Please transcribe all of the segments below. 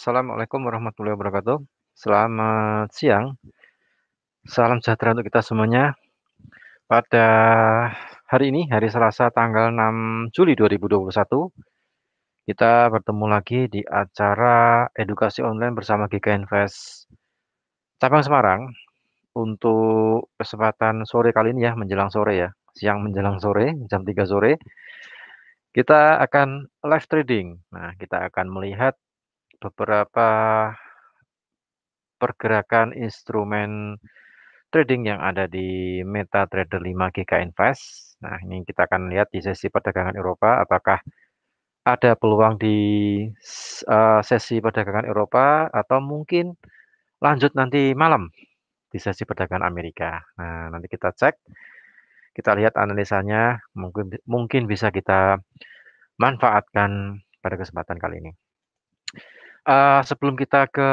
Assalamualaikum warahmatullahi wabarakatuh. Selamat siang. Salam sejahtera untuk kita semuanya. Pada hari ini, hari Selasa tanggal 6 Juli 2021, kita bertemu lagi di acara edukasi online bersama GK Invest Cabang Semarang untuk kesempatan sore kali ini ya, menjelang sore ya. Siang menjelang sore, jam 3 sore kita akan live trading. Nah, kita akan melihat beberapa pergerakan instrumen trading yang ada di MetaTrader 5 GK Invest. Nah, ini kita akan lihat di sesi perdagangan Eropa apakah ada peluang di eh, sesi perdagangan Eropa atau mungkin lanjut nanti malam di sesi perdagangan Amerika. Nah, nanti kita cek. Kita lihat analisanya mungkin mungkin bisa kita manfaatkan pada kesempatan kali ini uh, sebelum kita ke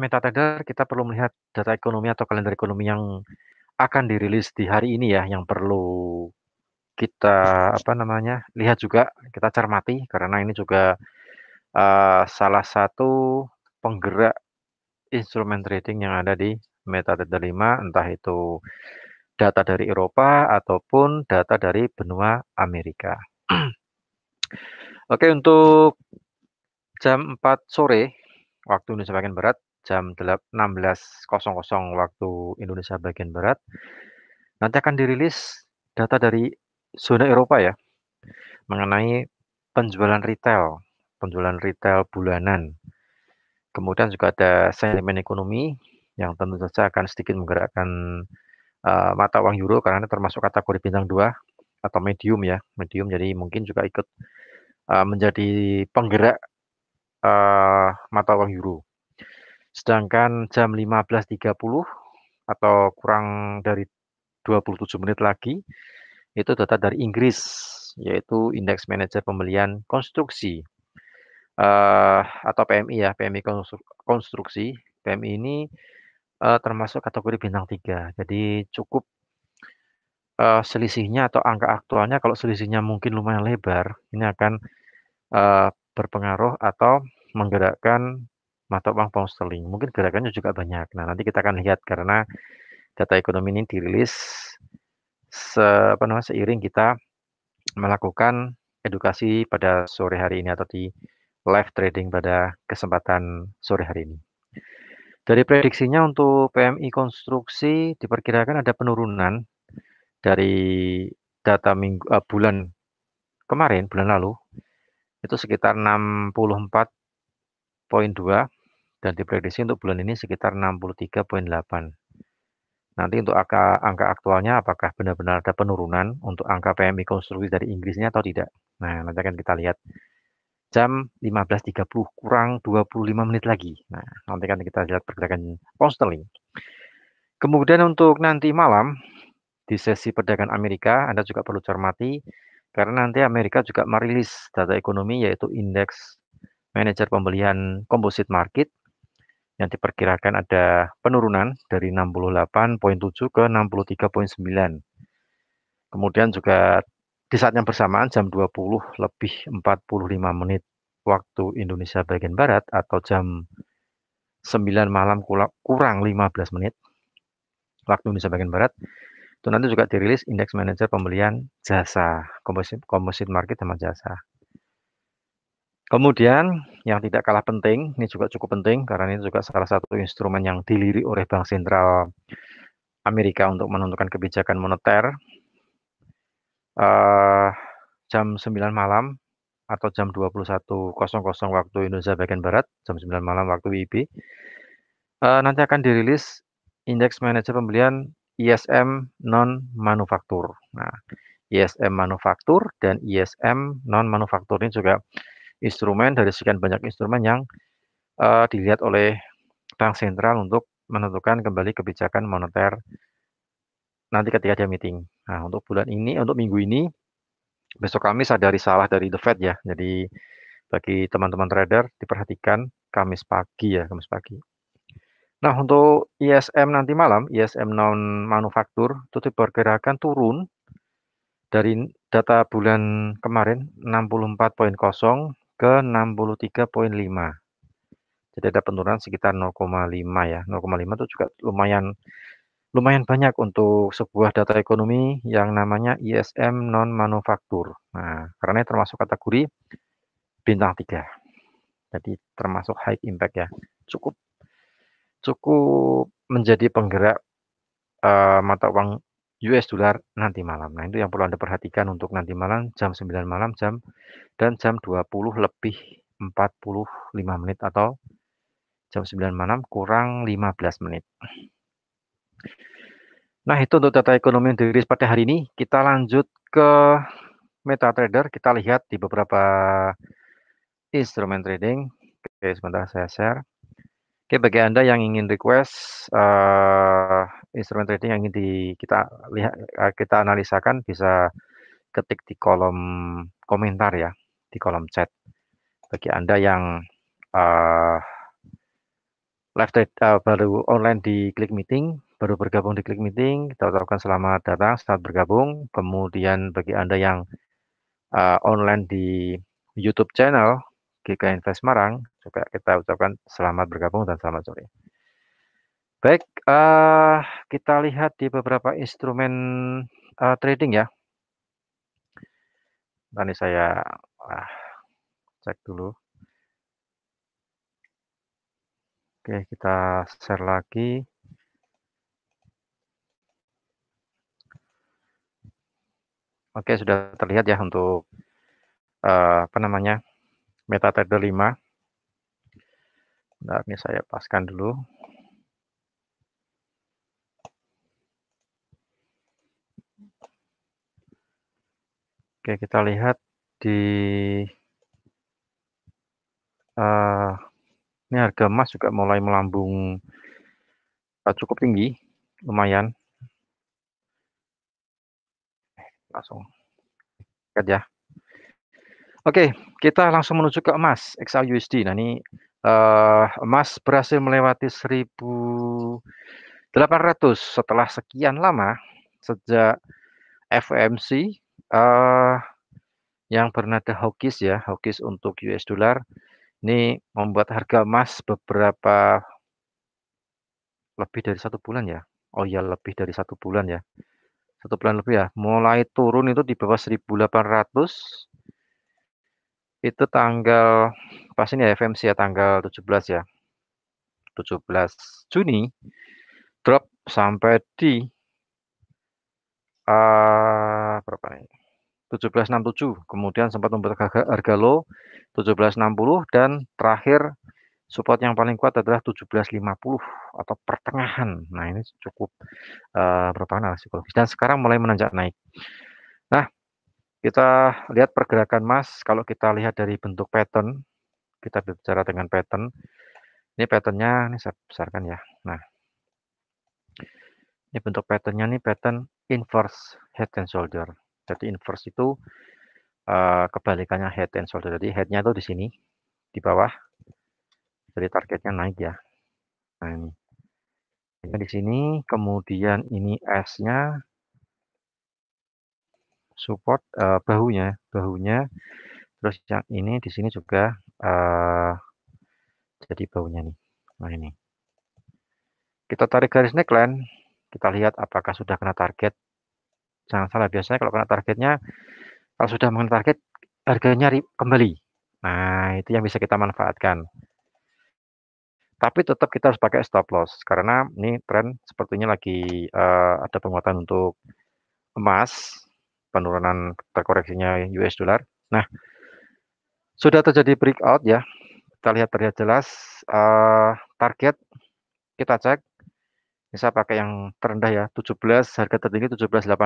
MetaTrader, kita perlu melihat data ekonomi atau kalender ekonomi yang akan dirilis di hari ini ya, yang perlu kita, apa namanya, lihat juga, kita cermati karena ini juga, uh, salah satu penggerak instrumen trading yang ada di MetaTrader 5, entah itu data dari Eropa ataupun data dari benua Amerika. Oke, untuk Jam 4 sore waktu Indonesia bagian barat, jam 16.00 waktu Indonesia bagian barat, nanti akan dirilis data dari zona Eropa ya, mengenai penjualan retail, penjualan retail bulanan. Kemudian juga ada sentimen ekonomi yang tentu saja akan sedikit menggerakkan uh, mata uang euro karena termasuk kategori bintang 2 atau medium ya, medium jadi mungkin juga ikut uh, menjadi penggerak uh, mata uang euro. Sedangkan jam 15.30 atau kurang dari 27 menit lagi itu data dari Inggris yaitu indeks manajer pembelian konstruksi uh, atau PMI ya PMI konstruksi PMI ini uh, termasuk kategori bintang 3 jadi cukup uh, selisihnya atau angka aktualnya kalau selisihnya mungkin lumayan lebar ini akan uh, berpengaruh atau menggerakkan mata uang pound sterling. Mungkin gerakannya juga banyak. Nah, nanti kita akan lihat karena data ekonomi ini dirilis se apa namanya seiring kita melakukan edukasi pada sore hari ini atau di live trading pada kesempatan sore hari ini. Dari prediksinya untuk PMI konstruksi diperkirakan ada penurunan dari data minggu uh, bulan kemarin bulan lalu itu sekitar 64 63.2 dan diprediksi untuk bulan ini sekitar 63.8. Nanti untuk angka, angka aktualnya apakah benar-benar ada penurunan untuk angka PMI konstruksi dari Inggrisnya atau tidak. Nah, nanti akan kita lihat jam 15.30 kurang 25 menit lagi. Nah, nanti akan kita lihat pergerakan constantly. Kemudian untuk nanti malam di sesi perdagangan Amerika Anda juga perlu cermati karena nanti Amerika juga merilis data ekonomi yaitu indeks manajer pembelian komposit market yang diperkirakan ada penurunan dari 68.7 ke 63.9. Kemudian juga di saat yang bersamaan jam 20 lebih 45 menit waktu Indonesia bagian barat atau jam 9 malam kurang 15 menit waktu Indonesia bagian barat itu nanti juga dirilis indeks manajer pembelian jasa komposit, market sama jasa Kemudian yang tidak kalah penting, ini juga cukup penting karena ini juga salah satu instrumen yang dilirik oleh Bank Sentral Amerika untuk menentukan kebijakan moneter. Uh, jam 9 malam atau jam 21.00 waktu Indonesia bagian Barat, jam 9 malam waktu WIB, uh, eh, nanti akan dirilis indeks manajer pembelian ISM non-manufaktur. Nah, ISM manufaktur dan ISM non-manufaktur ini juga instrumen dari sekian banyak instrumen yang uh, dilihat oleh bank sentral untuk menentukan kembali kebijakan moneter nanti ketika dia meeting. Nah, untuk bulan ini, untuk minggu ini, besok Kamis ada salah dari The Fed ya. Jadi bagi teman-teman trader diperhatikan Kamis pagi ya, Kamis pagi. Nah, untuk ISM nanti malam, ISM non manufaktur itu diperkirakan turun dari data bulan kemarin 64.0 ke 63.5. Jadi ada penurunan sekitar 0,5 ya. 0,5 itu juga lumayan lumayan banyak untuk sebuah data ekonomi yang namanya ISM non manufaktur. Nah, karena ini termasuk kategori bintang 3. Jadi termasuk high impact ya. Cukup cukup menjadi penggerak uh, mata uang US dollar nanti malam. Nah, itu yang perlu Anda perhatikan untuk nanti malam jam 9 malam jam dan jam 20 lebih 45 menit atau jam 9 malam kurang 15 menit. Nah, itu untuk data ekonomi yang pada hari ini. Kita lanjut ke MetaTrader. Kita lihat di beberapa instrumen trading. Oke, sebentar saya share. Oke, bagi Anda yang ingin request, uh, instrumen trading yang ingin di kita lihat eh, kita analisakan bisa ketik di kolom komentar ya, di kolom chat. Bagi Anda yang, uh, live trade uh, baru online di Click Meeting, baru bergabung di Click Meeting, kita ucapkan selamat datang, selamat bergabung. Kemudian bagi Anda yang, uh, online di YouTube channel GK Invest Marang, juga kita ucapkan selamat bergabung dan selamat sore. Baik, uh, kita lihat di beberapa instrumen uh, trading ya. Nanti saya uh, cek dulu. Oke, kita share lagi. Oke, sudah terlihat ya untuk uh, apa namanya MetaTrader 5. Nah, ini saya paskan dulu. Oke, kita lihat di uh, ini harga emas juga mulai melambung uh, cukup tinggi, lumayan. Eh, langsung lihat ya. Oke, kita langsung menuju ke emas XAUSD. Nah, ini uh, emas berhasil melewati 1800 setelah sekian lama sejak FMC uh, eh, yang bernada hawkish ya, hawkish untuk US dollar. Ini membuat harga emas beberapa lebih dari satu bulan ya. Oh ya, lebih dari satu bulan ya. Satu bulan lebih ya. Mulai turun itu di bawah 1800 itu tanggal pas ini ya FMC ya tanggal 17 ya. 17 Juni drop sampai di uh, berapa nih? 1767. Kemudian sempat membuat harga, harga low 1760 dan terakhir support yang paling kuat adalah 1750 atau pertengahan. Nah, ini cukup uh, ah, berpengaruh psikologis dan sekarang mulai menanjak naik. Kita lihat pergerakan emas, kalau kita lihat dari bentuk pattern, kita bicara dengan pattern. Ini patternnya, ini saya besarkan ya. Nah, ini bentuk patternnya ini pattern inverse head and shoulder. Jadi inverse itu uh, kebalikannya head and shoulder. Jadi headnya itu di sini, di bawah. Jadi targetnya naik ya. Nah Ini di sini, kemudian ini S-nya, support, uh, bahunya bahunya, terus yang ini di sini juga, uh, jadi bahunya nih, nah ini. Kita tarik garis neckline, kita lihat apakah sudah kena target. Jangan salah, biasanya kalau kena targetnya kalau sudah mengenai target harganya kembali. Nah, itu yang bisa kita manfaatkan. Tapi tetap kita harus pakai stop loss karena ini tren sepertinya lagi, uh, ada penguatan untuk emas penurunan terkoreksinya US dollar. Nah, sudah terjadi breakout ya. Kita lihat terlihat jelas uh, target kita cek. Bisa pakai yang terendah ya, 17 harga tertinggi 1782,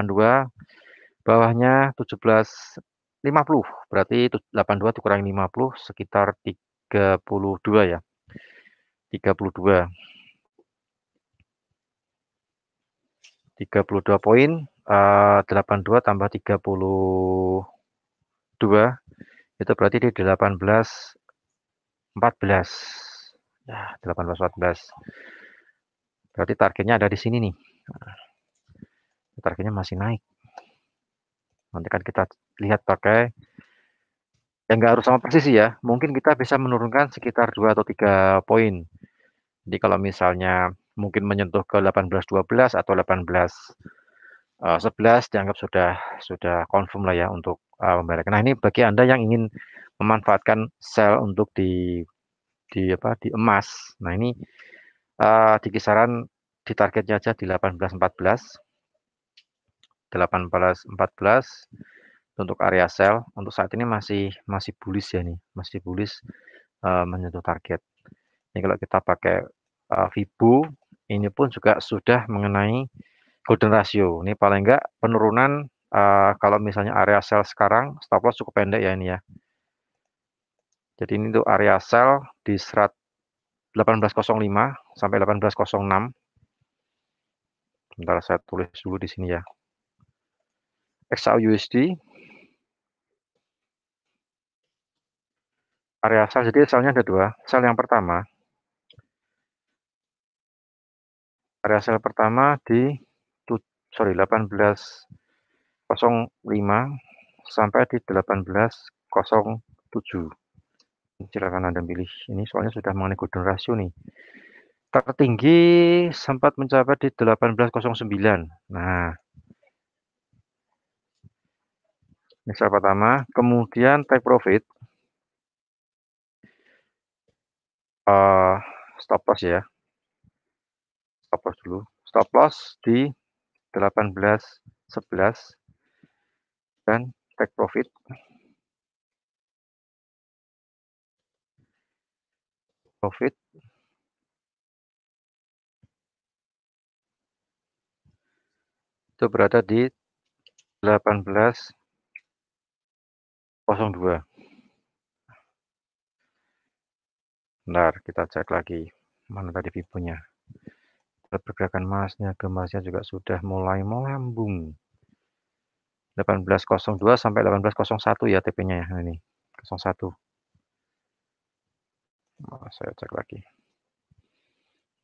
bawahnya 1750. Berarti 82 dikurangi 50 sekitar 32 ya. 32. 32 poin Eh, puluh 82 tambah 32 itu berarti di 18 14 ya 18 14 berarti targetnya ada di sini nih targetnya masih naik nanti kan kita lihat pakai yang enggak harus sama persis ya mungkin kita bisa menurunkan sekitar dua atau tiga poin jadi kalau misalnya mungkin menyentuh ke 18 12 atau 18 Eh, sebelas 11 dianggap sudah sudah confirm lah ya untuk uh, eh, membayarkan. Nah, ini bagi Anda yang ingin memanfaatkan sel untuk di di apa di emas. Nah, ini uh, di kisaran di targetnya aja di 1814. 1814 untuk area sel untuk saat ini masih masih bullish ya nih, masih bullish uh, menyentuh target. Ini kalau kita pakai uh, Vibu ini pun juga sudah mengenai golden ratio. Ini paling enggak penurunan uh, kalau misalnya area sell sekarang stop loss cukup pendek ya ini ya. Jadi ini untuk area sell di 1805 sampai 1806. Bentar saya tulis dulu di sini ya. XAUUSD area sel jadi selnya ada dua sel yang pertama area sel pertama di sorry 1805 sampai di 1807 silakan anda pilih ini soalnya sudah mengenai golden ratio nih tertinggi sempat mencapai di 1809 nah ini saya pertama kemudian take profit uh, stop loss ya stop loss dulu stop loss di 18.11 dan take profit profit itu berada di 18.02 Bentar, kita cek lagi mana tadi pipunya pergerakan emasnya, emasnya juga sudah mulai melambung. 1802 sampai 1801 ya TP-nya ya ini. 01. Nah, saya cek lagi.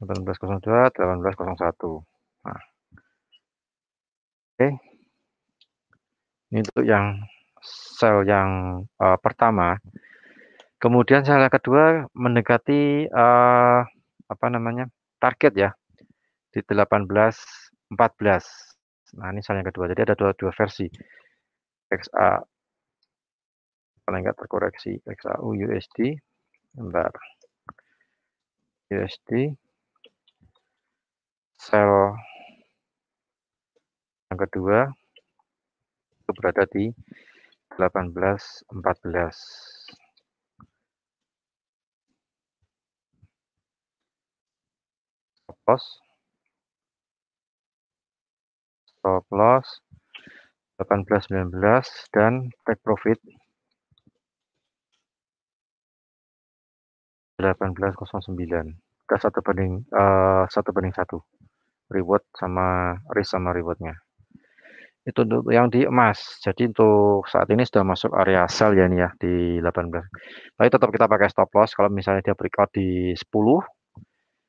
1802, 1801. Nah. Oke. Ini untuk yang sel yang uh, pertama. Kemudian sel yang kedua mendekati uh, apa namanya? target ya, di 1814. Nah, ini soal yang kedua. Jadi ada dua, dua versi. XA paling nggak terkoreksi XAU USD. Bentar. USD sel yang kedua itu berada di 1814. 14 stop loss 18.19 dan take profit 1809 kita satu banding eh, satu banding satu reward sama risk sama rewardnya itu untuk yang di emas jadi untuk saat ini sudah masuk area sell ya nih ya di 18 tapi tetap kita pakai stop loss kalau misalnya dia breakout di 10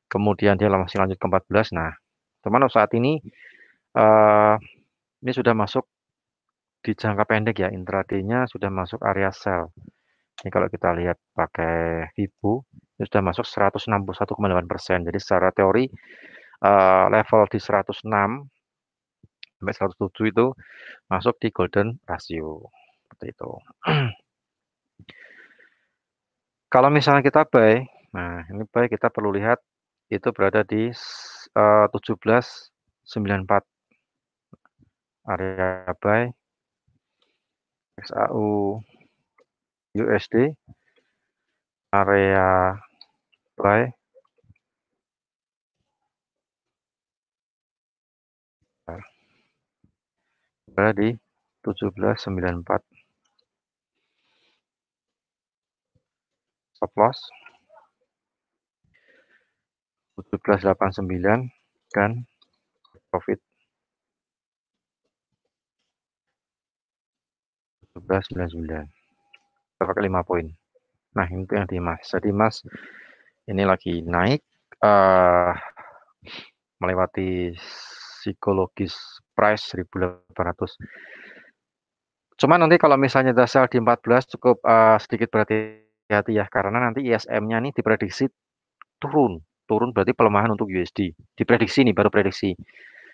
kemudian dia masih lanjut ke 14 nah teman saat ini uh, ini sudah masuk di jangka pendek ya, intradaynya sudah masuk area sell. Ini kalau kita lihat pakai Fibo, ini sudah masuk 161,8%. persen. Jadi secara teori, uh, level di 106 sampai 107 itu masuk di golden ratio, seperti itu. Kalau misalnya kita buy, nah ini buy kita perlu lihat itu berada di eh, uh, 1794 area buy XAU USD area buy berada di 1794 stop loss 1789 dan profit 1199 dapat 5 poin nah itu yang dimas jadi mas, ini lagi naik uh, melewati psikologis price 1800 Cuma nanti kalau misalnya dasar di 14 cukup uh, sedikit berhati-hati ya karena nanti ISM-nya ini diprediksi turun turun berarti pelemahan untuk USD diprediksi nih baru prediksi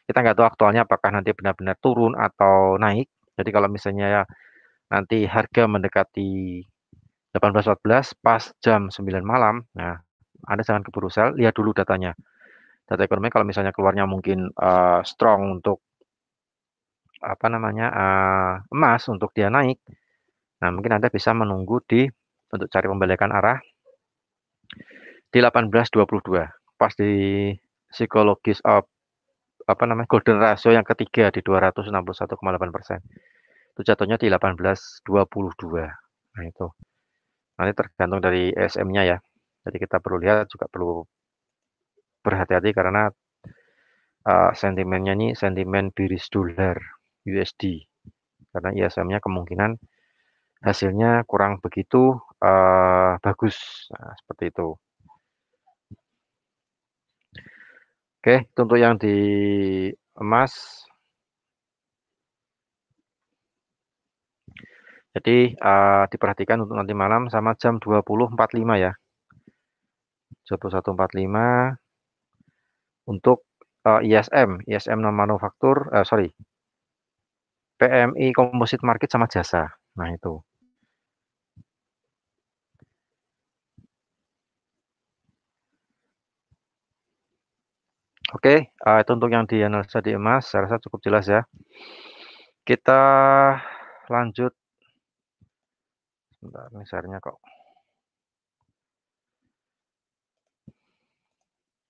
kita nggak tahu aktualnya apakah nanti benar-benar turun atau naik jadi kalau misalnya ya nanti harga mendekati 18.14 pas jam 9 malam, nah Anda jangan keburu sel, lihat dulu datanya. Data ekonomi kalau misalnya keluarnya mungkin uh, strong untuk apa namanya uh, emas untuk dia naik, nah mungkin Anda bisa menunggu di untuk cari pembalikan arah di 18.22 pas di psikologis of eh, apa namanya golden ratio yang ketiga di 261,8 persen itu jatuhnya di 18.22. Nah itu. Nanti tergantung dari sm nya ya. Jadi kita perlu lihat juga perlu berhati-hati karena uh, sentimennya ini sentimen biris dolar USD. Karena ISM-nya kemungkinan hasilnya kurang begitu uh, bagus. Nah, seperti itu. Oke, okay, untuk yang di emas Jadi uh, diperhatikan untuk nanti malam sama jam 20.45 ya. 21.45 untuk uh, eh, ISM, ISM non manufaktur, uh, sorry, PMI komposit market sama jasa. Nah itu. Oke, okay, uh, itu untuk yang dianalisa di emas, saya rasa cukup jelas ya. Kita lanjut Bentar, ini sharenya kok.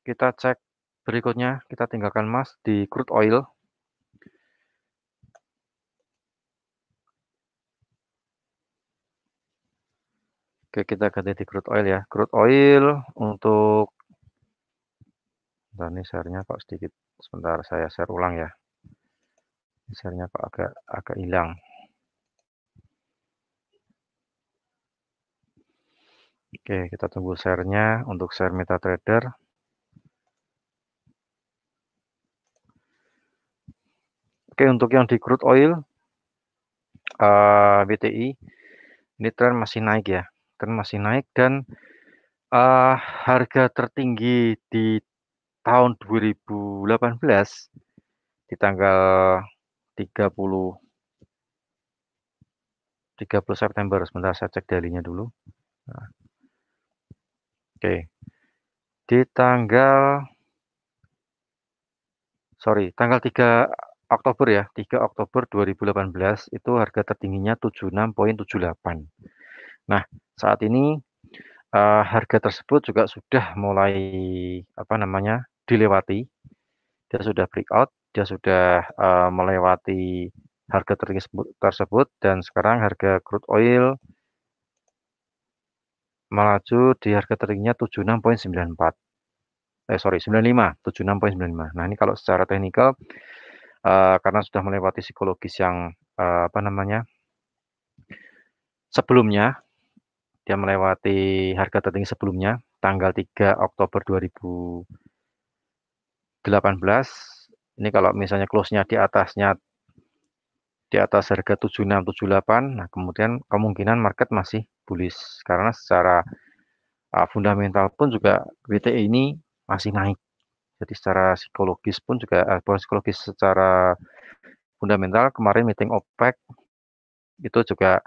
Kita cek berikutnya, kita tinggalkan emas di crude oil. Oke, kita ganti di crude oil ya. Crude oil untuk dan ini share kok sedikit. Sebentar saya share ulang ya. share kok agak agak hilang. Oke, kita tunggu share-nya untuk share MetaTrader. Oke, untuk yang di crude oil uh, eh, BTI ini tren masih naik ya. Tren masih naik dan uh, harga tertinggi di tahun 2018 di tanggal 30 30 September. Sebentar saya cek dalinya dulu. Nah, Oke. Di tanggal sorry, tanggal 3 Oktober ya, 3 Oktober 2018 itu harga tertingginya 76.78. Nah, saat ini uh, harga tersebut juga sudah mulai apa namanya? dilewati. Dia sudah breakout, dia sudah uh, melewati harga tertinggi tersebut dan sekarang harga crude oil melaju di harga tertingginya 76.94. Eh sorry 95, 76.95. Nah, ini kalau secara teknikal uh, karena sudah melewati psikologis yang uh, apa namanya? sebelumnya dia melewati harga tertinggi sebelumnya tanggal 3 Oktober 2018. Ini kalau misalnya close-nya di atasnya di atas harga 7678, nah kemudian kemungkinan market masih bullish karena secara uh, fundamental pun juga WTI e ini masih naik. Jadi secara psikologis pun juga uh, psikologis secara fundamental kemarin meeting OPEC itu juga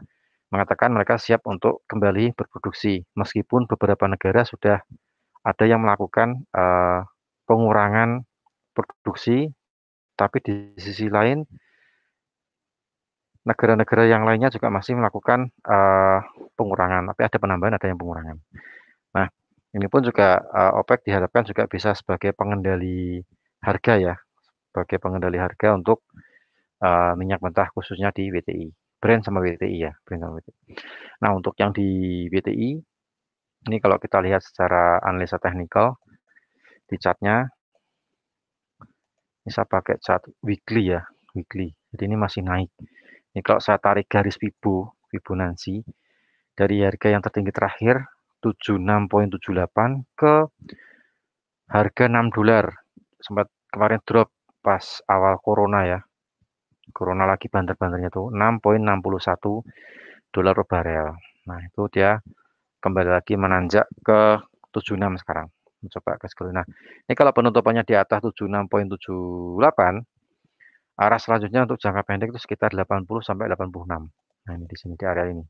mengatakan mereka siap untuk kembali berproduksi meskipun beberapa negara sudah ada yang melakukan uh, pengurangan produksi tapi di sisi lain negara-negara yang lainnya juga masih melakukan uh, pengurangan, tapi ada penambahan, ada yang pengurangan. Nah, ini pun juga uh, OPEC diharapkan juga bisa sebagai pengendali harga ya, sebagai pengendali harga untuk uh, minyak mentah khususnya di WTI, brand sama WTI ya, brand sama WTI. Nah, untuk yang di WTI ini kalau kita lihat secara analisa teknikal di chartnya, bisa pakai chart weekly ya, weekly. Jadi ini masih naik ini kalau saya tarik garis Fibo, Fibonacci dari harga yang tertinggi terakhir 76.78 ke harga 6 dolar. Sempat kemarin drop pas awal corona ya. Corona lagi banter banternya tuh 6.61 dolar per barel. Nah, itu dia kembali lagi menanjak ke 76 sekarang. Coba ke sekali. Nah, ini kalau penutupannya di atas 76.78 Arah selanjutnya untuk jangka pendek itu sekitar 80 sampai 86. Nah, ini di sini di area ini.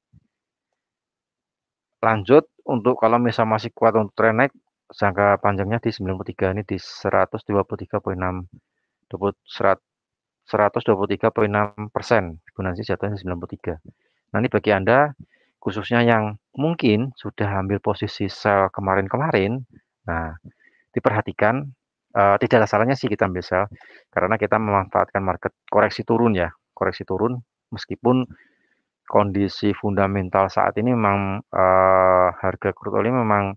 Lanjut untuk kalau misal masih kuat untuk tren naik, jangka panjangnya di 93 ini di 123.6 123,6 persen Fibonacci jatuhnya 93. Nah ini bagi Anda khususnya yang mungkin sudah ambil posisi sel kemarin-kemarin, nah diperhatikan uh, tidak ada salahnya sih kita ambil sell karena kita memanfaatkan market koreksi turun ya, koreksi turun meskipun kondisi fundamental saat ini memang uh, harga crude oil memang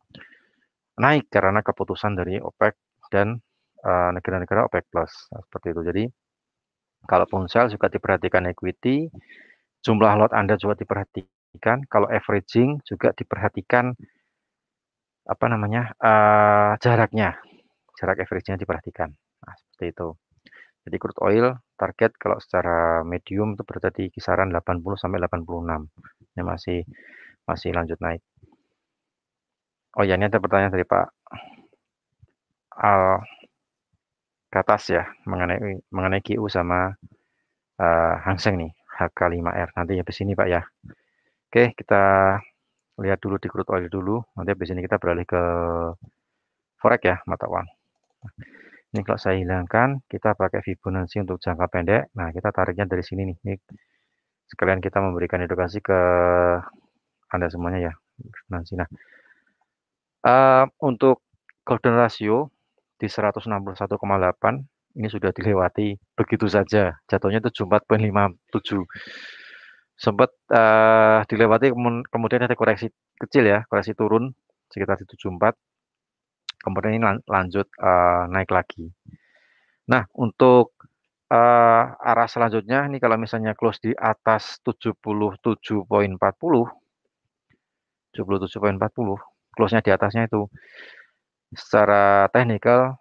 naik karena keputusan dari OPEC dan eh, negara-negara uh, OPEC plus nah, seperti itu. Jadi kalaupun sell juga diperhatikan equity, jumlah lot Anda juga diperhatikan, kalau averaging juga diperhatikan apa namanya uh, jaraknya jarak average-nya diperhatikan. Nah, seperti itu. Jadi crude oil target kalau secara medium itu berada di kisaran 80 sampai 86. Ini masih masih lanjut naik. Oh ya, ini ada pertanyaan dari Pak Al Katas ya mengenai mengenai KU sama uh, Hang Seng nih HK5R nanti ya habis sini Pak ya. Oke, kita lihat dulu di crude oil dulu. Nanti di sini kita beralih ke forex ya, mata uang. Ini kalau saya hilangkan, kita pakai Fibonacci untuk jangka pendek. Nah, kita tariknya dari sini nih. Ini sekalian kita memberikan edukasi ke Anda semuanya ya. Fibonacci. Nah, uh, untuk golden ratio di 161,8 ini sudah dilewati begitu saja. Jatuhnya itu 74.57. Sempat uh, dilewati kemudian ada koreksi kecil ya, koreksi turun sekitar di 74 kemudian ini lanjut uh, naik lagi. Nah, untuk uh, arah selanjutnya ini kalau misalnya close di atas 77.40 77.40 close-nya di atasnya itu secara teknikal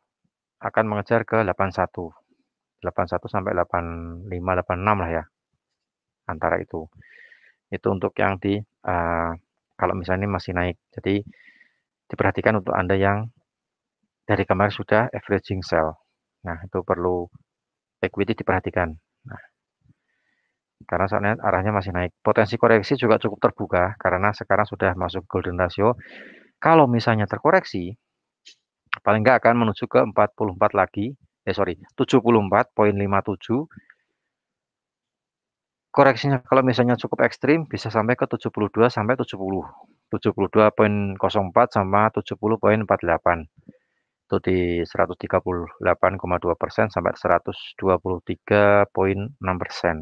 akan mengejar ke 81 81 sampai 85 86 lah ya antara itu itu untuk yang di uh, kalau misalnya ini masih naik jadi diperhatikan untuk anda yang dari kemarin sudah averaging sell. Nah, itu perlu equity diperhatikan. Nah, karena saatnya arahnya masih naik. Potensi koreksi juga cukup terbuka karena sekarang sudah masuk golden ratio. Kalau misalnya terkoreksi, paling nggak akan menuju ke 44 lagi. Eh sorry, 74.57. Koreksinya kalau misalnya cukup ekstrim bisa sampai ke 72 sampai 70. 72.04 sama 70.48 itu di 138,2 persen sampai 123,6 persen.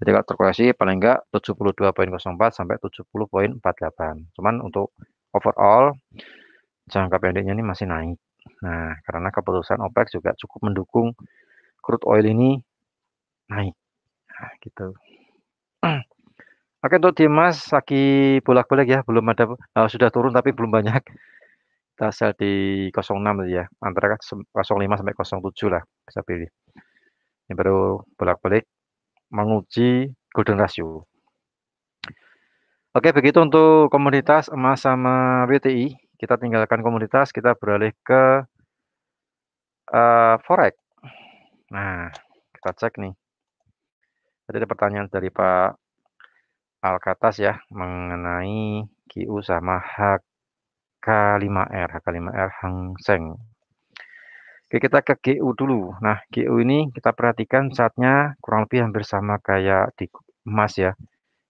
Jadi kalau terkoreksi paling enggak 72,04 sampai 70,48. Cuman untuk overall jangka pendeknya ini masih naik. Nah, karena keputusan OPEC juga cukup mendukung crude oil ini naik. Nah, gitu. Oke untuk Dimas lagi bolak-balik ya, belum ada uh, sudah turun tapi belum banyak kita sell di 06 ya, antara 05 sampai 07 lah bisa pilih. Ini baru bolak-balik menguji golden ratio. Oke, begitu untuk komunitas emas sama WTI. Kita tinggalkan komunitas kita beralih ke uh, forex. Nah, kita cek nih. Tadi ada pertanyaan dari Pak Alkatas ya mengenai QU sama HAK hk 5 r hk 5 r Hang Seng. Oke, kita ke GU dulu. Nah, GU ini kita perhatikan saatnya kurang lebih hampir sama kayak di emas ya.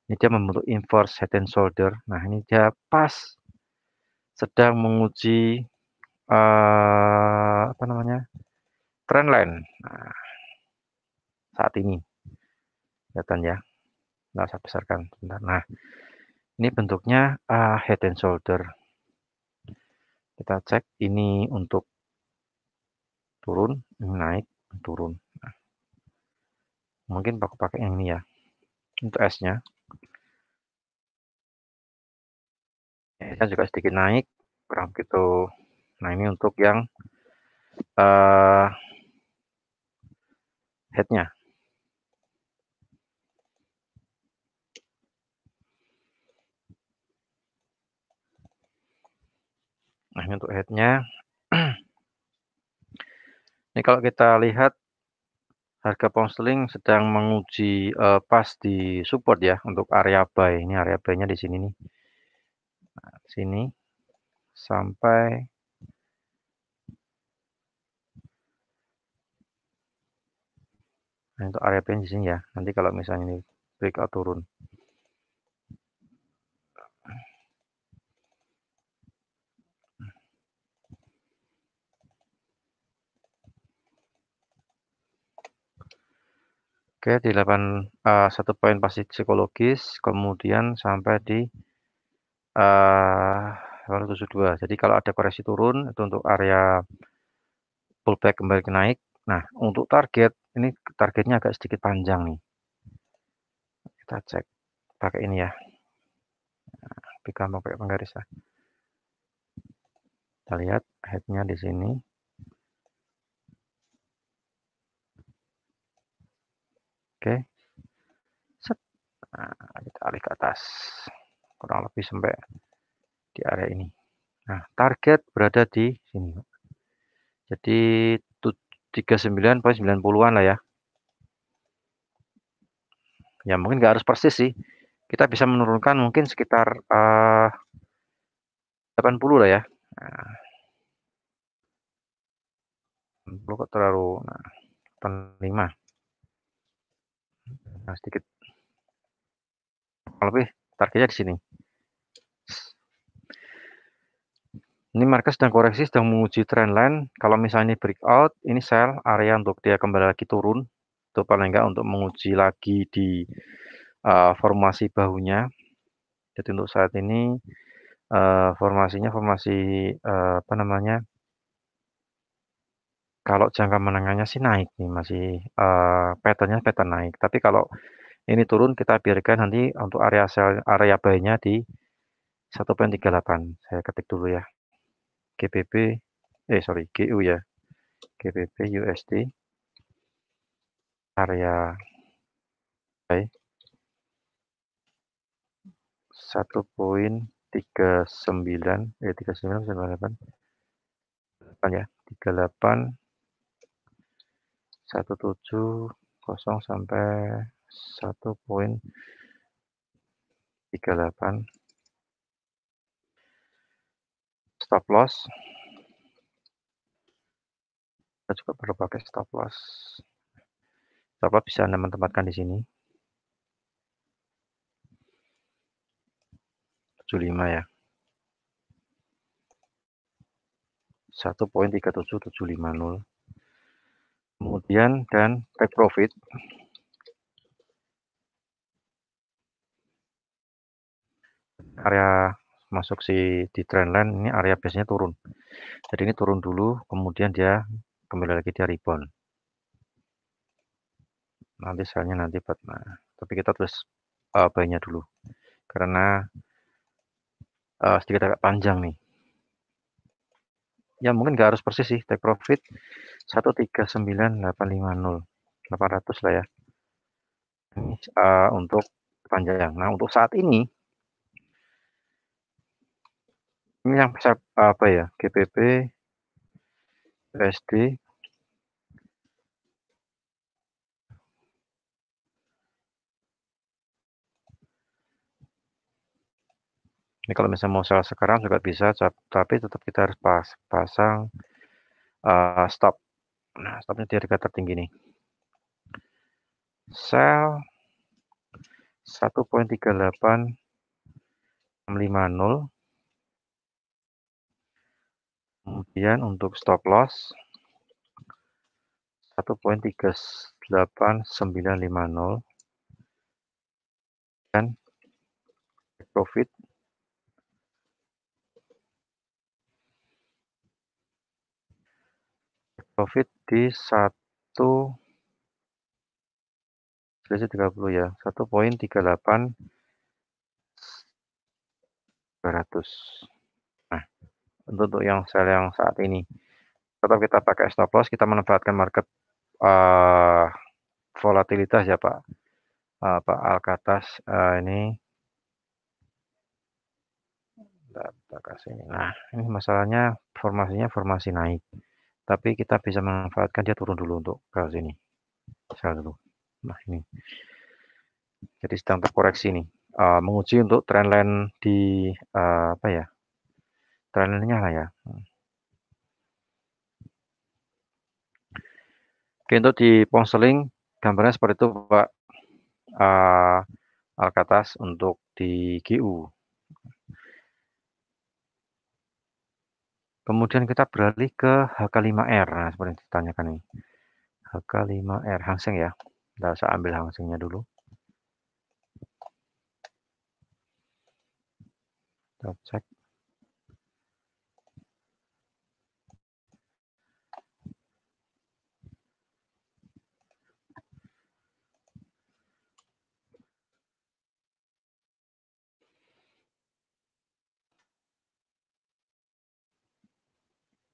Ini dia membentuk inverse head and shoulder. Nah, ini dia pas sedang menguji uh, apa namanya? trend line. Nah, saat ini. Kelihatan ya. Nah, saya besarkan sebentar. Nah, ini bentuknya uh, head and shoulder kita cek ini untuk turun naik turun nah, mungkin aku pakai yang ini ya untuk S nya S juga sedikit naik kurang gitu nah ini untuk yang uh, eh, nya Nah, ini untuk headnya. ini kalau kita lihat harga pound sterling sedang menguji uh, pas di support ya untuk area buy. Ini area buy-nya di sini nih. Nah, sini sampai nah, untuk area buy di sini ya. Nanti kalau misalnya ini breakout turun. Oke di 8, uh, eh, satu poin pasti psikologis, kemudian sampai di, eee, eh, Jadi kalau ada koreksi turun itu untuk area pullback kembali ke naik. Nah untuk target, ini targetnya agak sedikit panjang nih. Kita cek pakai ini ya. Nah, pakai penggaris ya. Kita lihat headnya di sini. Oke. Set. Nah, kita alih ke atas. Kurang lebih sampai di area ini. Nah, target berada di sini. Jadi 39.90-an lah ya. Ya mungkin nggak harus persis sih. Kita bisa menurunkan mungkin sekitar eh, uh, 80 lah ya. Nah, 80 terlalu nah, 85. Nah, sedikit. lebih targetnya di sini. Ini market sedang koreksi, sedang menguji trend line. Kalau misalnya ini breakout, ini sell area untuk dia kembali lagi turun. Itu paling enggak untuk menguji lagi di uh, formasi bahunya. Jadi untuk saat ini uh, formasinya formasi uh, apa namanya kalau jangka menengahnya sih naik nih masih, uh, patternnya pattern naik, tapi kalau ini turun kita biarkan nanti untuk area sel area buy-nya di 1.38 saya ketik dulu ya, GBP eh sorry GU ya, GBP USD area buy 1.39 eh 39, delapan delapan ya, 38 170 sampai 1.38 stop loss kita juga perlu pakai stop loss stop loss bisa anda menempatkan di sini 75 ya 1.37750 kemudian dan take profit area masuk si di trendline ini area biasanya turun jadi ini turun dulu kemudian dia kembali lagi dia rebound nanti selnya nanti buat nah, tapi kita tulis uh, eh, dulu karena uh, sedikit agak panjang nih ya mungkin nggak harus persis sih take profit 139850 800 lah ya uh, untuk panjang nah untuk saat ini ini yang bisa apa ya GPP USD Ini kalau misalnya mau salah sekarang juga bisa, tapi tetap kita harus pas, pasang uh, stop. Nah, stopnya di harga tertinggi nih. Sell 1.38650 kemudian untuk stop loss 1.38950 dan profit profit di 1 selisih 30 ya poin 1.38 200 nah untuk, untuk yang sel yang saat ini tetap kita pakai stop loss kita menempatkan market uh, volatilitas ya Pak uh, Pak Alkatas uh, eh, ini kita kasih ini nah ini masalahnya formasinya formasi naik tapi kita bisa memanfaatkan dia turun dulu untuk ke sini misal dulu gitu. nah ini jadi sedang terkoreksi nih uh, menguji untuk trendline di uh, apa ya trendline-nya lah ya Oke untuk di ponseling gambarnya seperti itu Pak uh, eh, Alkatas untuk di GU Kemudian kita beralih ke HK5R. Nah, seperti yang ditanyakan ini. HK5R Hang ya. Kita saya ambil Hang Sengnya dulu. Kita cek.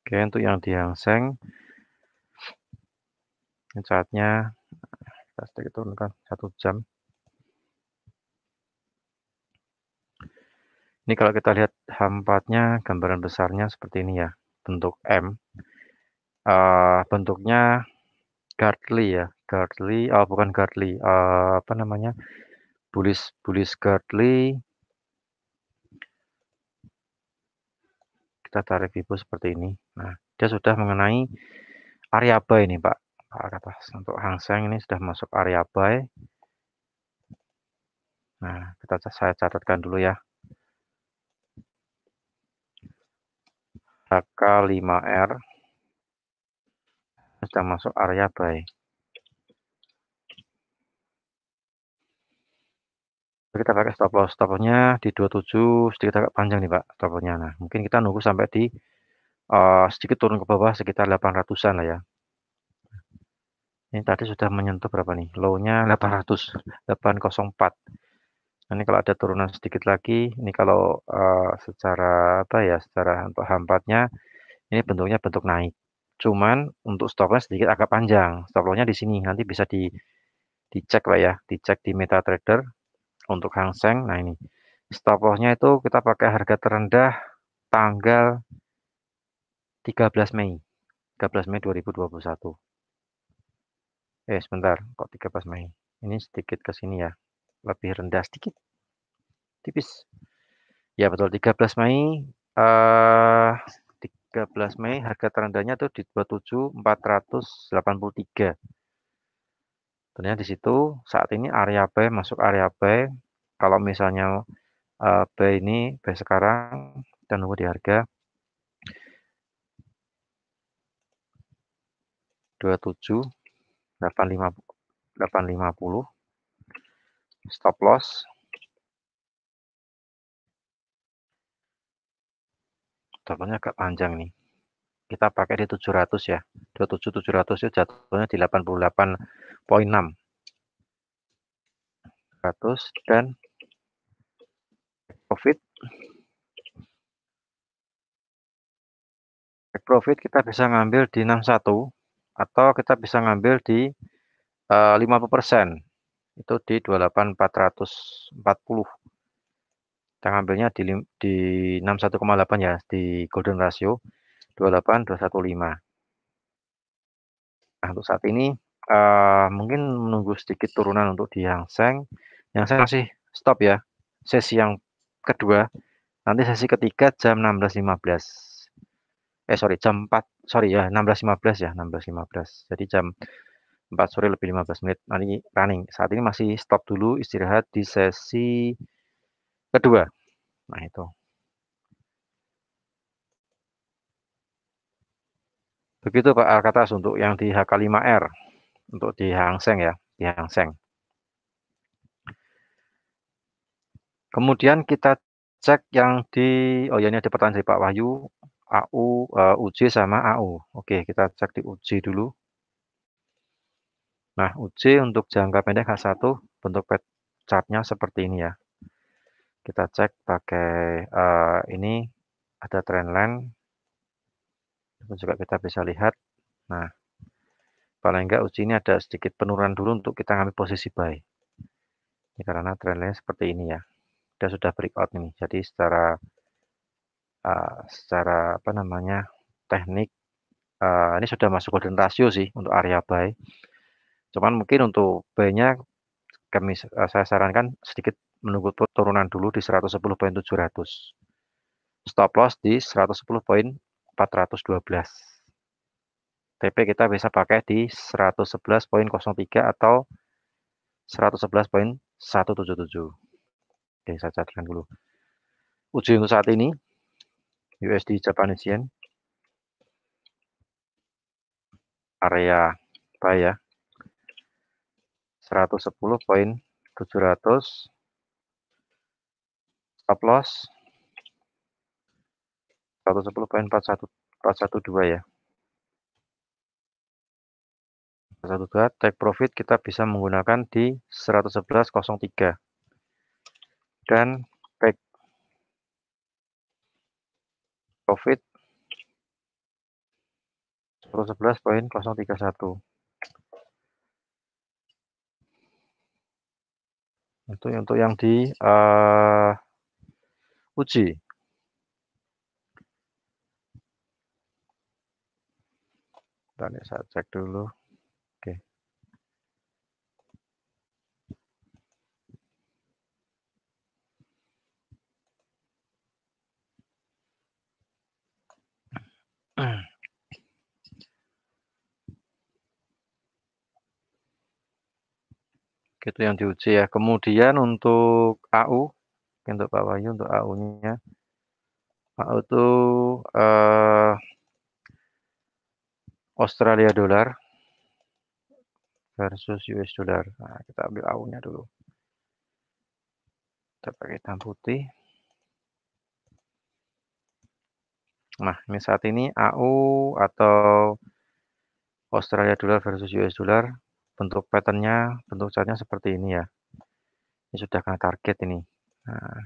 Oke, untuk yang di Hang Seng saatnya kita sedikit turunkan satu jam. Ini kalau kita lihat hampatnya gambaran besarnya seperti ini ya, bentuk M. Uh, bentuknya Gartley ya, Gartley, oh eh, bukan Gartley, uh, eh, apa namanya, bullish bullish Gartley. Kita tarik ibu seperti ini. Nah, dia sudah mengenai area buy ini, Pak. Pak atas untuk Hang Seng ini sudah masuk area buy. Nah, kita saya catatkan dulu ya. HK5R sudah masuk area buy. kita pakai stop loss stop nya di 27 sedikit agak panjang nih Pak stop nya, nah mungkin kita nunggu sampai di uh, sedikit turun ke bawah sekitar 800-an lah ya. Ini tadi sudah menyentuh berapa nih, low-nya 800, 804. empat ini kalau ada turunan sedikit lagi, ini kalau, uh, secara apa ya, secara untuk hampatnya, ini bentuknya bentuk naik. Cuman untuk stop sedikit agak panjang, stop loss-nya di sini, nanti bisa di dicek lah ya, dicek di MetaTrader untuk Hang Seng. Nah ini, stop loss-nya itu kita pakai harga terendah tanggal 13 Mei. 13 Mei 2021. Eh, sebentar, kok 13 Mei. Ini sedikit ke sini ya. Lebih rendah sedikit. Tipis. Ya, betul 13 Mei eh uh, 13 Mei harga terendahnya tuh di 27483. Ternyata di situ saat ini area B masuk area B. Kalau misalnya uh, B ini B sekarang dan nunggu di harga 27 850 850 stop loss jatuhnya agak panjang nih kita pakai di 700 ya 27 700 itu jatuhnya di 88.6 100 dan profit profit kita bisa ngambil di 61 atau kita bisa ngambil di eh, uh, 50% itu di 28440 kita ngambilnya di, di 61,8 ya di golden ratio 28215 nah, untuk saat ini uh, mungkin menunggu sedikit turunan untuk di Yang Seng Yang saya masih stop ya sesi yang kedua nanti sesi ketiga jam 16.15 eh sorry jam 4 sorry ya 16.15 ya 16.15 jadi jam 4 sore lebih 15 menit nanti running saat ini masih stop dulu istirahat di sesi kedua nah itu begitu Pak Alkatas untuk yang di HK5R untuk di Hang Seng ya di Hang Seng kemudian kita cek yang di oh ya ini ada pertanyaan dari Pak Wahyu AU, uh, eh, UJ sama AU. Oke, kita cek di UJ dulu. Nah, UJ untuk jangka pendek H1 bentuk pet seperti ini ya. Kita cek pakai, uh, ini ada trend line. Itu juga kita bisa lihat. Nah, paling enggak UJ ini ada sedikit penurunan dulu untuk kita ngambil posisi buy. Ini karena trend line seperti ini ya. Dia sudah breakout ini. Jadi secara Eh, secara apa namanya, teknik, uh, ini sudah masuk golden ratio sih untuk area buy. Cuman mungkin untuk buy-nya kami uh, saya sarankan sedikit menunggu turunan dulu di 110.700. Stop loss di 110.412. TP kita bisa pakai di 111.03 atau 111.177. Oke, saya catatkan dulu. Uji untuk saat ini USD Japanese Yen area buy ya 110.700 stop loss 110.412 ya 412 take profit kita bisa menggunakan di 111.03 dan back profit 11.031 itu untuk yang di uh, uji Dan saya cek dulu Eh. gitu Itu yang diuji ya. Kemudian untuk AU, untuk Pak Wahyu, untuk AU-nya. AU itu eh, Australia dollar versus US dollar. Nah, kita ambil AU-nya dulu. Kita pakai hitam putih. Nah, ini saat ini AU atau Australia dollar versus US dollar bentuk patternnya, bentuk chartnya seperti ini ya. Ini sudah kena target ini. Nah,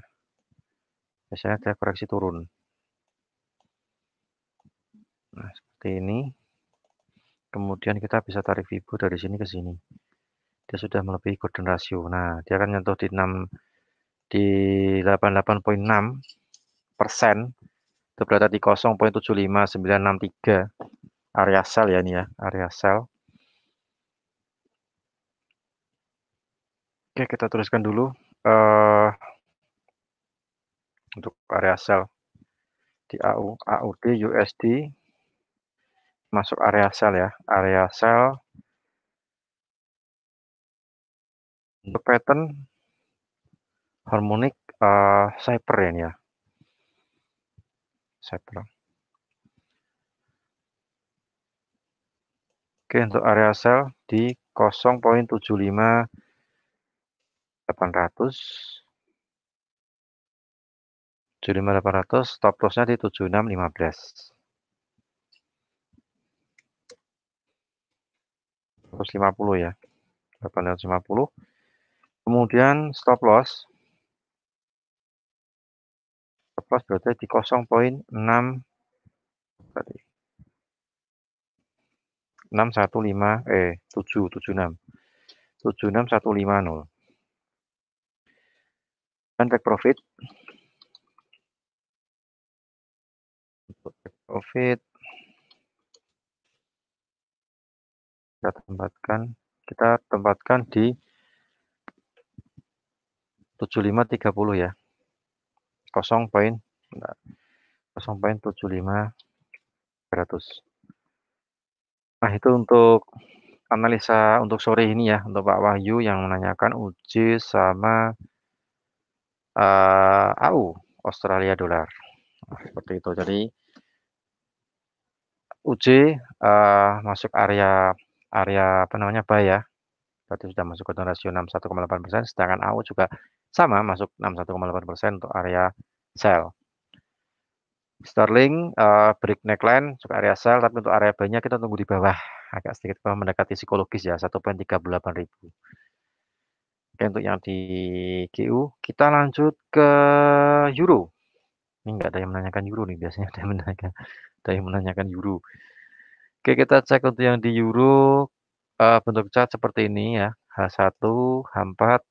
biasanya dia koreksi turun. Nah, seperti ini. Kemudian kita bisa tarik Fibo dari sini ke sini. Dia sudah melebihi golden ratio. Nah, dia akan nyentuh di 6 di 88.6 persen itu berada di 0.75963 area sel ya ini ya area sel oke kita tuliskan dulu uh, untuk area sel di AU, AUD USD masuk area sel ya area sel untuk pattern harmonik uh, eh, cyper ya ini ya saya terang. Oke, untuk area sel di 0.75800, 800 75800 stop lossnya di 7615 150 ya 850 kemudian stop loss Plus berarti di 0.6 tadi 615 eh 776 76150 dan take profit untuk take profit kita tempatkan kita tempatkan di 7530 ya 0.75 Nah, itu untuk analisa untuk sore ini ya, untuk Pak Wahyu yang menanyakan uji sama uh, eh, AU Australia dolar. Nah, seperti itu. Jadi uji uh, eh, masuk area area apa namanya buy ya. tadi sudah masuk ke donasi 61,8 persen. sedangkan AU juga sama masuk 61,8% untuk area sell. Sterling uh, eh, break neckline untuk area sell tapi untuk area banyak kita tunggu di bawah agak sedikit bawah mendekati psikologis ya ribu. Oke untuk yang di GU kita lanjut ke euro. Ini enggak ada yang menanyakan euro nih biasanya ada yang menanyakan ada yang menanyakan euro. Oke kita cek untuk yang di euro uh, bentuk chart seperti ini ya H1, H4,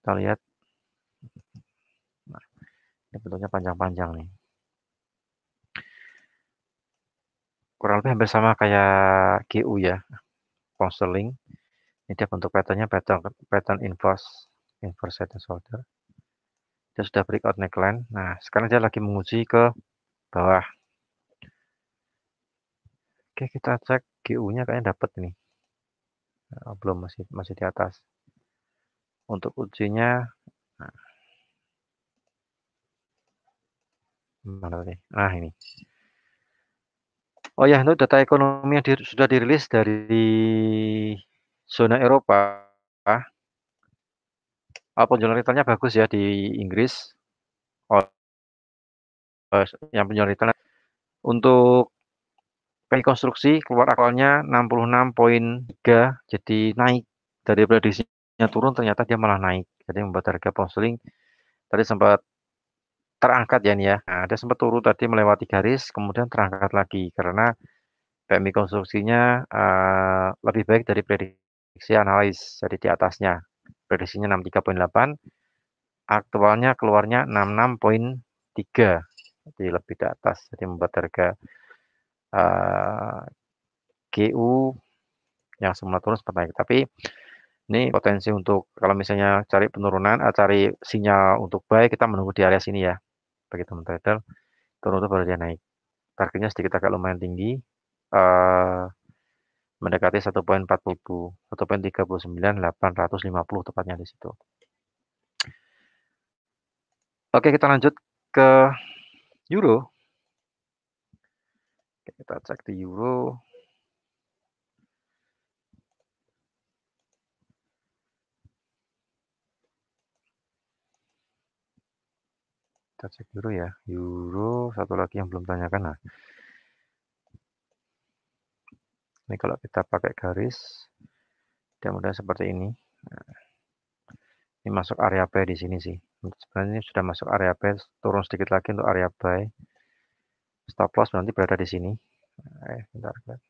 kita lihat. Nah, ini bentuknya panjang-panjang nih. Kurang lebih hampir sama kayak GU ya. counseling Ini dia bentuk patternnya pattern, pattern inverse. Inverse head and shoulder. Dia sudah breakout neckline. Nah, sekarang dia lagi menguji ke bawah. Oke, kita cek GU-nya kayaknya dapat nih. Nah, oh, belum masih masih di atas untuk kuncinya nah. mana tadi? Nah ini. Oh ya, untuk data ekonomi yang sudah dirilis dari zona Eropa, Apa penjualan retailnya bagus ya di Inggris. Oh, yang penjualan retailnya untuk konstruksi keluar akalnya 66.3 jadi naik dari prediksi turun ternyata dia malah naik. Jadi membuat harga ponseling tadi sempat terangkat ya nih ya. Nah, dia sempat turun tadi melewati garis, kemudian terangkat lagi karena PMI konstruksinya uh, lebih baik dari prediksi analis, jadi di atasnya. Prediksinya 63.8, aktualnya keluarnya 66.3, jadi lebih di atas. Jadi membuat harga uh, eh, GU yang semula turun sempat naik. Tapi ini potensi untuk kalau misalnya cari penurunan, atau eh, cari sinyal untuk buy, kita menunggu di area sini ya. Bagi teman trader, turun itu baru dia naik. Targetnya sedikit agak lumayan tinggi, uh, mendekati 1.40, 1.39.850 tepatnya di situ. Oke, kita lanjut ke euro. kita cek di euro. Kita cek dulu ya. Euro, satu lagi yang belum tanyakan. Nah. Ini kalau kita pakai garis, mudah-mudahan seperti ini. Nah, ini masuk area buy di sini sih. Sebenarnya ini sudah masuk area buy, turun sedikit lagi untuk area buy. Stop loss nanti berada di sini. Nah, eh, bentar, bentar.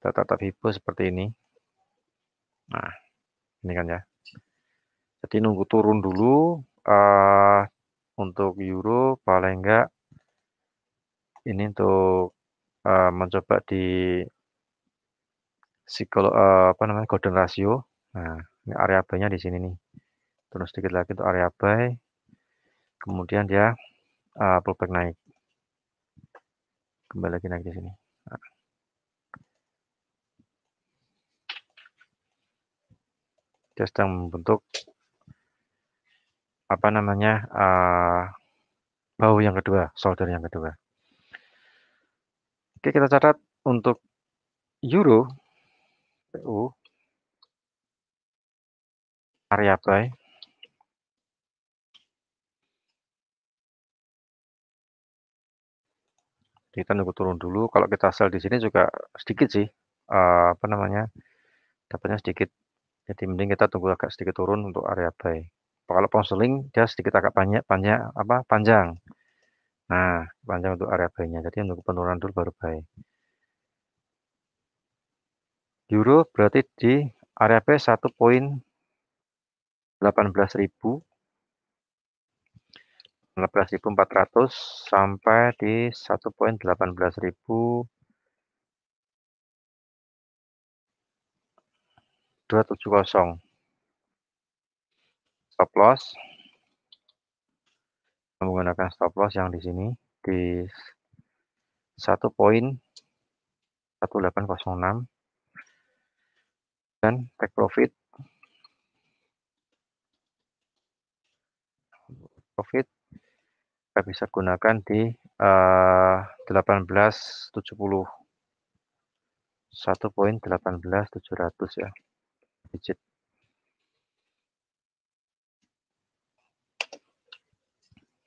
kita hipo seperti ini Nah, ini kan ya. Jadi nunggu turun dulu uh, untuk euro paling enggak ini untuk uh, mencoba di psikolo uh, apa namanya golden ratio. Nah, ini area buy-nya di sini nih. Terus sedikit lagi untuk area buy. Kemudian dia uh, pullback naik. Kembali lagi naik di sini. kita sedang membentuk apa namanya uh, bau yang kedua, solder yang kedua. Oke, kita catat untuk euro PU area buy kita nunggu turun dulu kalau kita sell di sini juga sedikit sih eh, apa namanya dapatnya sedikit jadi mending kita tunggu agak sedikit turun untuk area buy. Kalau ponseling dia sedikit agak banyak banyak apa panjang. Nah, panjang untuk area buy-nya. Jadi untuk penurunan dulu baru buy. Euro berarti di area buy 1.18.000 18.400 sampai di 1.18.000 270. Stop loss menggunakan stop loss yang di sini di satu poin enam dan take profit profit kita bisa gunakan di uh, 1870 1.18700 ya digit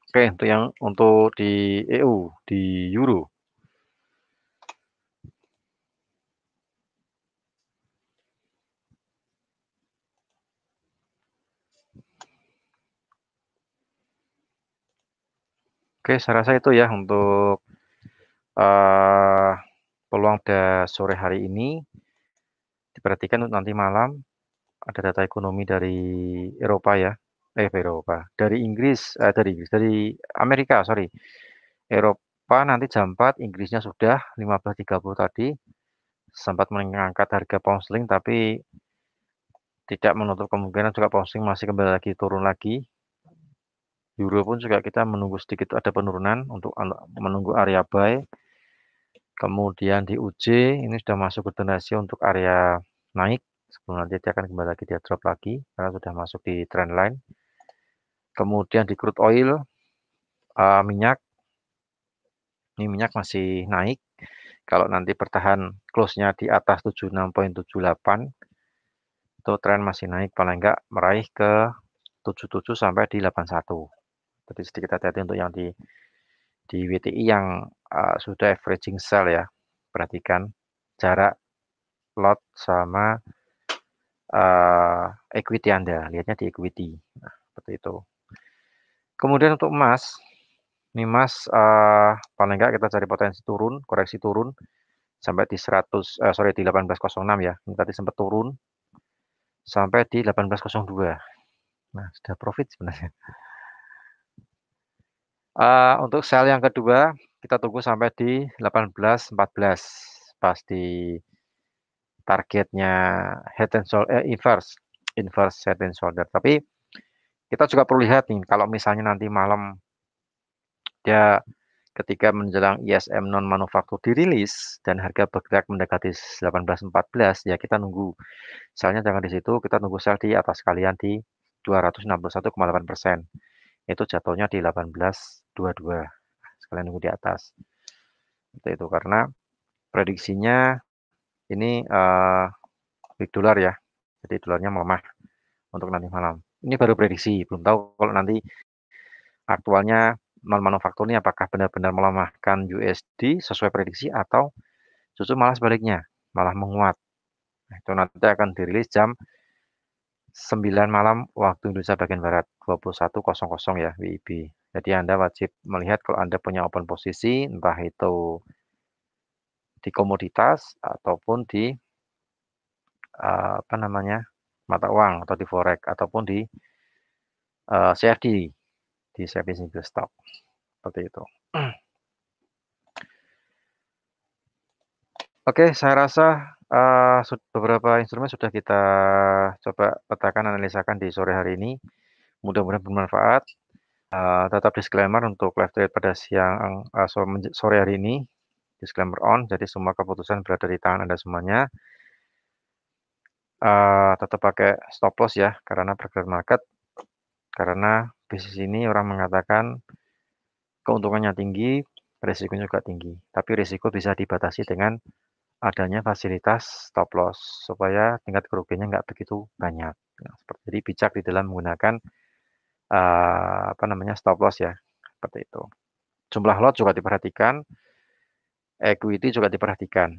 Oke, untuk yang untuk di EU, di euro. Oke, saya rasa itu ya untuk uh, peluang pada sore hari ini. Diperhatikan untuk nanti malam ada data ekonomi dari Eropa ya, eh Eropa, dari Inggris, eh, dari Inggris, dari Amerika, sorry. Eropa nanti jam 4, Inggrisnya sudah 15.30 tadi, sempat mengangkat harga pound sterling tapi tidak menutup kemungkinan juga pound sterling masih kembali lagi turun lagi. Euro pun juga kita menunggu sedikit ada penurunan untuk anu, menunggu area buy. Kemudian di UJ ini sudah masuk ke untuk area naik sebelum nanti dia akan kembali lagi dia drop lagi karena sudah masuk di trend line kemudian di crude oil uh, minyak ini minyak masih naik kalau nanti bertahan close-nya di atas 76.78 itu trend masih naik paling enggak meraih ke 77 sampai di 81. tapi sedikit hati-hati untuk yang di di WTI yang uh, sudah averaging sell ya. Perhatikan jarak lot sama uh, equity Anda, lihatnya di equity. Nah, seperti itu. Kemudian untuk emas, ini emas uh, paling enggak kita cari potensi turun, koreksi turun sampai di 100 uh, eh, sorry di 1806 ya. Ini tadi sempat turun sampai di 1802. Nah, sudah profit sebenarnya. Uh, untuk sel yang kedua, kita tunggu sampai di 1814 pas di targetnya head and shoulder eh, inverse inverse head and shoulder tapi kita juga perlu lihat nih kalau misalnya nanti malam dia ketika menjelang ISM non manufaktur dirilis dan harga bergerak mendekati 18.14 ya kita nunggu misalnya jangan di situ kita nunggu sel di atas kalian di 261,8 persen itu jatuhnya di 18.22 sekalian nunggu di atas itu karena prediksinya ini uh, big dollar ya. Jadi dolarnya melemah untuk nanti malam. Ini baru prediksi, belum tahu kalau nanti aktualnya non manufaktur ini apakah benar-benar melemahkan USD sesuai prediksi atau justru malah sebaliknya, malah menguat. Nah, itu nanti akan dirilis jam 9 malam waktu Indonesia bagian barat 21.00 ya WIB. Jadi Anda wajib melihat kalau Anda punya open posisi entah itu di komoditas ataupun di uh, apa namanya mata uang atau di forex ataupun di uh, eh, CFD di service single stock seperti itu. Oke, okay, saya rasa uh, beberapa instrumen sudah kita coba petakan, analisakan di sore hari ini. Mudah-mudahan bermanfaat. Uh, tetap disclaimer untuk live trade pada siang uh, sore hari ini disclaimer on, jadi semua keputusan berada di tangan Anda semuanya. Uh, tetap pakai stop loss ya, karena pergerakan market, karena bisnis ini orang mengatakan keuntungannya tinggi, risikonya juga tinggi. Tapi risiko bisa dibatasi dengan adanya fasilitas stop loss, supaya tingkat kerugiannya nggak begitu banyak. Nah, seperti, jadi bijak di dalam menggunakan uh, apa namanya stop loss ya, seperti itu. Jumlah lot juga diperhatikan, equity juga diperhatikan.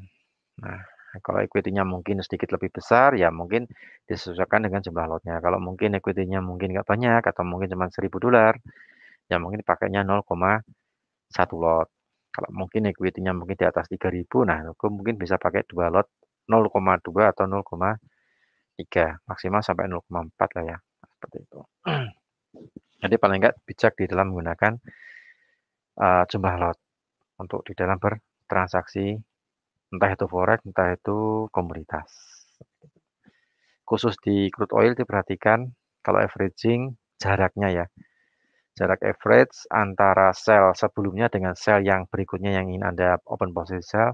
Nah, kalau equity-nya mungkin sedikit lebih besar, ya mungkin disesuaikan dengan jumlah lotnya. Kalau mungkin equity-nya mungkin nggak banyak, atau mungkin cuma 1000 dolar, ya mungkin pakainya 0,1 lot. Kalau mungkin equity-nya mungkin di atas 3000, nah itu mungkin bisa pakai dua lot 0,2 atau 0,3, maksimal sampai 0,4 lah ya, seperti itu. Jadi paling nggak bijak di dalam menggunakan uh, jumlah lot untuk di dalam ber transaksi, entah itu forex, entah itu komoditas. Khusus di crude oil diperhatikan kalau averaging jaraknya ya. Jarak average antara sel sebelumnya dengan sel yang berikutnya yang ingin Anda open position sel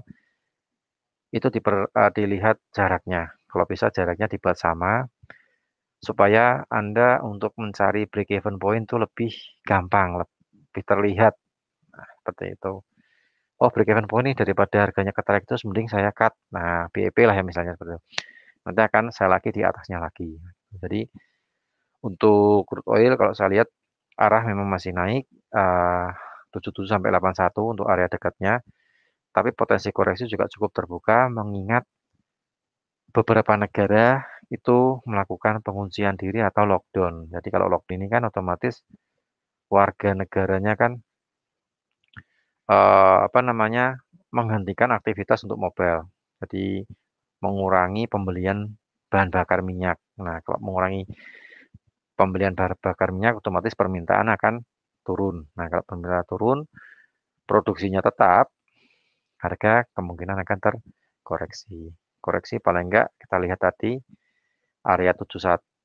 itu diper, uh, dilihat jaraknya. Kalau bisa jaraknya dibuat sama supaya Anda untuk mencari break even point itu lebih gampang, lebih terlihat. Nah, seperti itu oh break even point ini daripada harganya ketarik terus mending saya cut nah BEP lah ya misalnya seperti itu nanti akan saya lagi di atasnya lagi jadi untuk crude oil kalau saya lihat arah memang masih naik eh, uh, 77 sampai 81 untuk area dekatnya tapi potensi koreksi juga cukup terbuka mengingat beberapa negara itu melakukan penguncian diri atau lockdown jadi kalau lockdown ini kan otomatis warga negaranya kan Eh, apa namanya, menghentikan aktivitas untuk mobile. Jadi mengurangi pembelian bahan bakar minyak. Nah, kalau mengurangi pembelian bahan bakar minyak otomatis permintaan akan turun. Nah, kalau permintaan turun, produksinya tetap, harga kemungkinan akan terkoreksi. Koreksi paling enggak kita lihat tadi area tujuh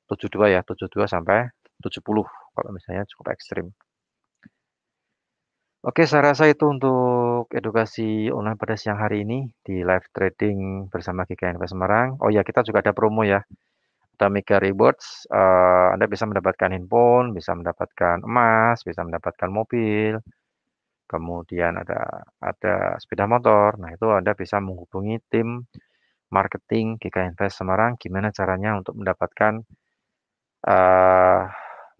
72 ya, 72 sampai 70 kalau misalnya cukup ekstrim. Oke, saya rasa itu untuk edukasi online pada siang hari ini di live trading bersama GKN Semarang. Oh ya, kita juga ada promo ya. Ada Mega Rewards, uh, Anda bisa mendapatkan handphone, bisa mendapatkan emas, bisa mendapatkan mobil, kemudian ada ada sepeda motor. Nah, itu Anda bisa menghubungi tim marketing GK Invest Semarang gimana caranya untuk mendapatkan uh,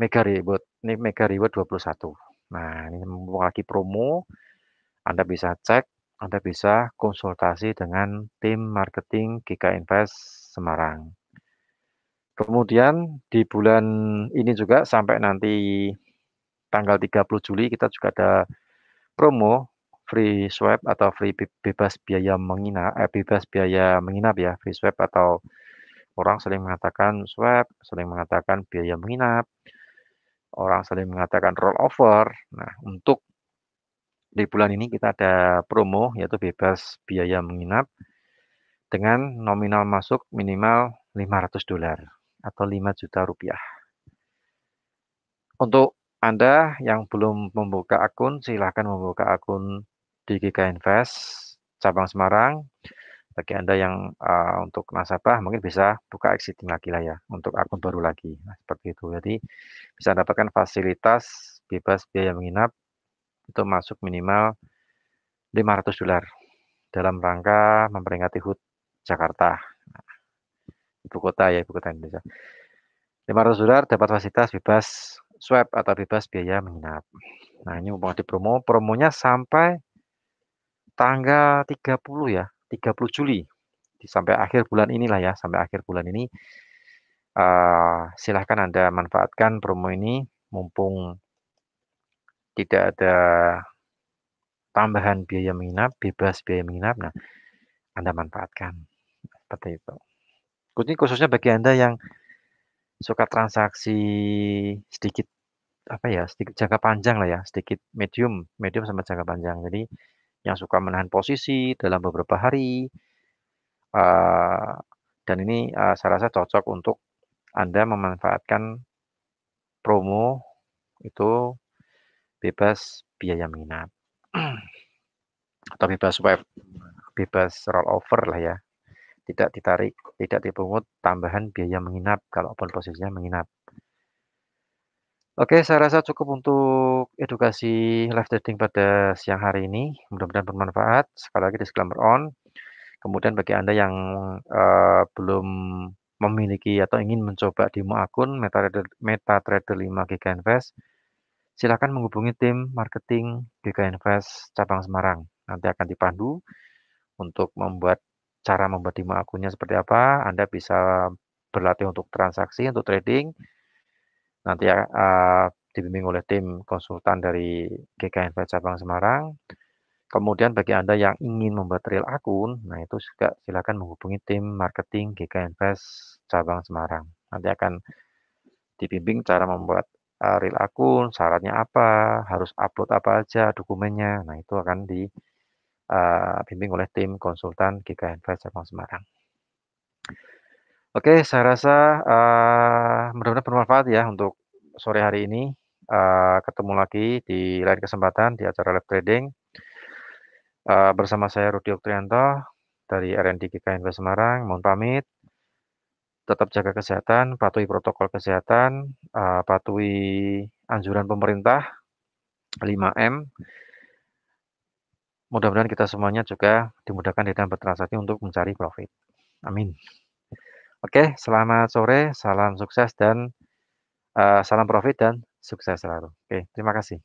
Mega Reward. Ini Mega Reward 21. Nah, ini mumpung lagi promo, Anda bisa cek, Anda bisa konsultasi dengan tim marketing GK Invest Semarang. Kemudian di bulan ini juga sampai nanti tanggal 30 Juli kita juga ada promo free swap atau free bebas biaya menginap eh, bebas biaya menginap ya free swap atau orang sering mengatakan swap, sering mengatakan biaya menginap orang sering mengatakan rollover. Nah, untuk di bulan ini kita ada promo yaitu bebas biaya menginap dengan nominal masuk minimal 500 dolar atau 5 juta rupiah. Untuk Anda yang belum membuka akun, silahkan membuka akun di GK Invest cabang Semarang bagi Anda yang uh, untuk nasabah mungkin bisa buka existing lagi lah ya untuk akun baru lagi. Nah, seperti itu. Jadi bisa dapatkan fasilitas bebas biaya menginap itu masuk minimal 500 dolar dalam rangka memperingati HUT Jakarta. Nah, ibu kota ya, ibu kota Indonesia. 500 dolar dapat fasilitas bebas swab atau bebas biaya menginap. Nah, ini mau di promo, promonya sampai tanggal 30 ya, 30 Juli sampai akhir bulan inilah ya sampai akhir bulan ini uh, silahkan anda manfaatkan promo ini mumpung tidak ada tambahan biaya menginap bebas biaya menginap nah anda manfaatkan seperti itu ini khususnya bagi anda yang suka transaksi sedikit apa ya sedikit jangka panjang lah ya sedikit medium medium sama jangka panjang jadi yang suka menahan posisi dalam beberapa hari. Uh, dan ini uh, saya rasa cocok untuk Anda memanfaatkan promo itu bebas biaya minat atau bebas web, bebas rollover lah ya. Tidak ditarik, tidak dipungut tambahan biaya menginap kalau kalaupun posisinya menginap. Oke, saya rasa cukup untuk edukasi live trading pada siang hari ini. Mudah-mudahan bermanfaat. Sekali lagi disclaimer on. Kemudian bagi Anda yang uh, belum memiliki atau ingin mencoba demo akun MetaTrader, MetaTrader 5 GK Invest, silakan menghubungi tim marketing GK Invest cabang Semarang. Nanti akan dipandu untuk membuat cara membuat demo akunnya seperti apa. Anda bisa berlatih untuk transaksi, untuk trading, nanti uh, dibimbing oleh tim konsultan dari GKN Cabang Semarang. Kemudian bagi Anda yang ingin membuat real akun, nah itu juga silakan menghubungi tim marketing GK Invest cabang Semarang. Nanti akan dibimbing cara membuat eh, real akun, syaratnya apa, harus upload apa aja dokumennya. Nah, itu akan dibimbing eh, oleh tim konsultan GK Invest cabang Semarang. Oke, saya rasa, uh, mudah-mudahan bermanfaat ya untuk sore hari ini, Uh, ketemu lagi di lain kesempatan di acara live trading. Uh, bersama saya Rudi Oktrianto dari R&D KKNB Semarang mohon pamit. Tetap jaga kesehatan, patuhi protokol kesehatan, uh, patuhi anjuran pemerintah, 5M. Mudah-mudahan kita semuanya juga dimudahkan di dalam bertransaksi untuk mencari profit. Amin. Oke, selamat sore, salam sukses dan, uh, salam profit dan sukses selalu. Oke, terima kasih.